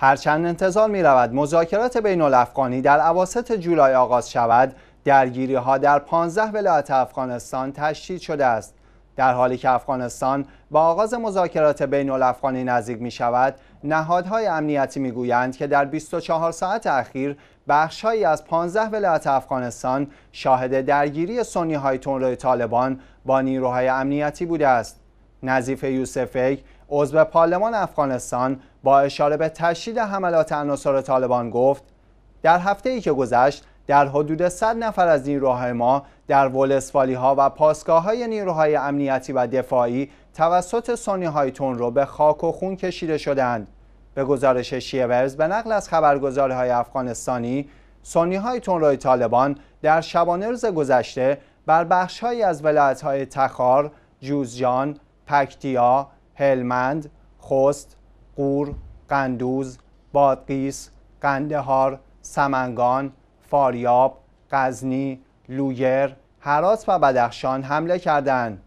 هرچند انتظار می رود مذاکرات بین الافغانی در عواست جولای آغاز شود درگیری ها در 15 ولایت افغانستان تشدید شده است در حالی که افغانستان با آغاز مذاکرات بین الافغانی نزدیک می شود نهادهای امنیتی می گویند که در 24 ساعت اخیر بخشهایی از 15 ولایت افغانستان شاهد درگیری سنی های تنروی طالبان با نیروهای امنیتی بوده است نظیف یوسفیک عضو پارلمان افغانستان با اشاره به تشدید حملات عناصر طالبان گفت در هفته ای که گذشت در حدود 100 نفر از نیروهای ما در ولسوالی ها و پاسگاه های نیروهای امنیتی و دفاعی توسط سنی های تون رو به خاک و خون کشیده شدند به گزارش شیورز به نقل از های افغانستانی سنی های تون طالبان در شبانه روز گذشته بر بخشهایی از ولایت های تخار، جوزجان، پکتیا، هلمند، خوست، قور، قندوز، بادغیس، قندهار، سمنگان، فاریاب، قزنی، لویر، هرات و بدخشان حمله کردند.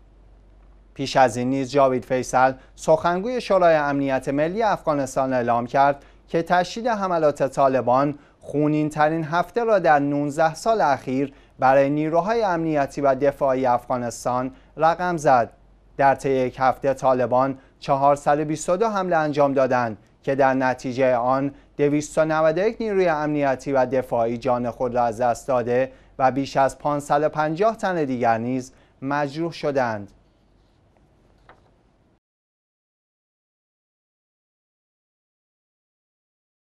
پیش از این نیز جاوید فیصل سخنگوی شورای امنیت ملی افغانستان اعلام کرد که تشدید حملات طالبان خونین ترین هفته را در 19 سال اخیر برای نیروهای امنیتی و دفاعی افغانستان رقم زد. در طی یک هفته طالبان 422 حمله انجام دادند که در نتیجه آن 291 نیروی امنیتی و دفاعی جان خود را از دست داده و بیش از 550 تن دیگر نیز مجروح شدند.